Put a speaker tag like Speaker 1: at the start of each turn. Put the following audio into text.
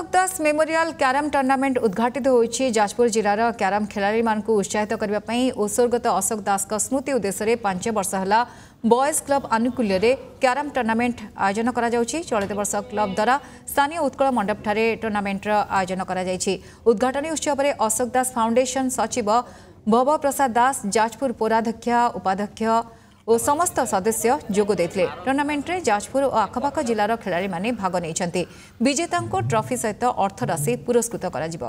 Speaker 1: Ashok Das memorial carrom tournament ଉଦ୍ଘାଟିତ ହୋଇଛି ଯାଜପୁର ଜିଲ୍ଲାର କ୍ୟାରମ୍ ଖେଳାଳିମାନଙ୍କୁ ଉତ୍ସାହିତ କରିବା ପାଇଁ ଉତ୍ସର୍ଗତ ଅଶୋକ ଦାସଙ୍କ ସ୍ମୃତି ଉଦ୍ଦେଶ୍ୟରେ ପାଞ୍ଚ ବର୍ଷ ହେଲା ବଏଜ୍ କ୍ଲବ୍ ଆନୁକୂଲ୍ୟରେ କ୍ୟାରମ୍ ଟୁର୍ଣ୍ଣାମେଣ୍ଟ ଆୟୋଜନ କରାଯାଉଛି ଚଳିତ ବର୍ଷ କ୍ଲବ୍ ଦ୍ୱାରା ସ୍ଥାନୀୟ ଉତ୍କଳ ମଣ୍ଡପଠାରେ ଟୁର୍ଣ୍ଣାମେଣ୍ଟର ଆୟୋଜନ କରାଯାଇଛି ଉଦ୍ଘାଟନୀ ଉତ୍ସବରେ ଅଶୋକ ଦାସ ଫାଉଣ୍ଡେସନ ସଚିବ ଭବ ପ୍ରସାଦ ଦାସ ଯାଜପୁର ପୌରାଧ୍ୟକ୍ଷ ଉପାଧ୍ୟକ୍ଷ ଓ ସମସ୍ତ ସଦସ୍ୟ ଯୋଗ ଦେଇଥିଲେ ଟୁର୍ଣ୍ଣାମେଣ୍ଟରେ ଯାଜପୁର ଓ ଆଖପାଖ ଜିଲ୍ଲାର ଖେଳାଳିମାନେ ଭାଗ ନେଇଛନ୍ତି ବିଜେତାଙ୍କୁ ଟ୍ରଫି ସହିତ ଅର୍ଥରାଶି ପୁରସ୍କୃତ କରାଯିବ